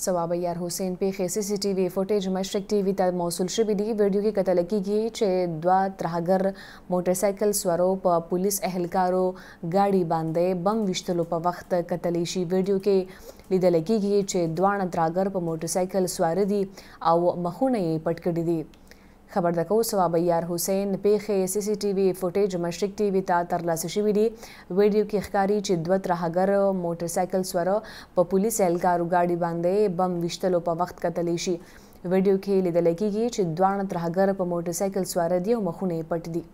سواب یار حسین پیښې سی سی ټي وي فوټیج مشرق ټي وي ته موصول شوې دي ویډیو کې قتل کیږي چې دوا ترهګر موټر سایکل سوارو په پولیس اهلکارو گاډي باندې بم وشتلو په وخت قتل شي ویډیو کې لیدل کیږي چې دوان ترهګر په موټر سایکل سوار دي او مخونه یې پټ کړی دي خبردکو ثواب یار حسین پیښې سی سی ټي وي فوټیج مشرق ټي وي ته ترلاسه شوې دي ویډیو کې ښکاری چې دوه ترهګر موټر سایکل سوار په پولیس اهلکارو گاډي باندې بم وشتلو په وخت کتلې شي ویډیو کې لیدل کېږي چې دوه ترهګر په موټر سایکل سوار دي او مخونه پټ دي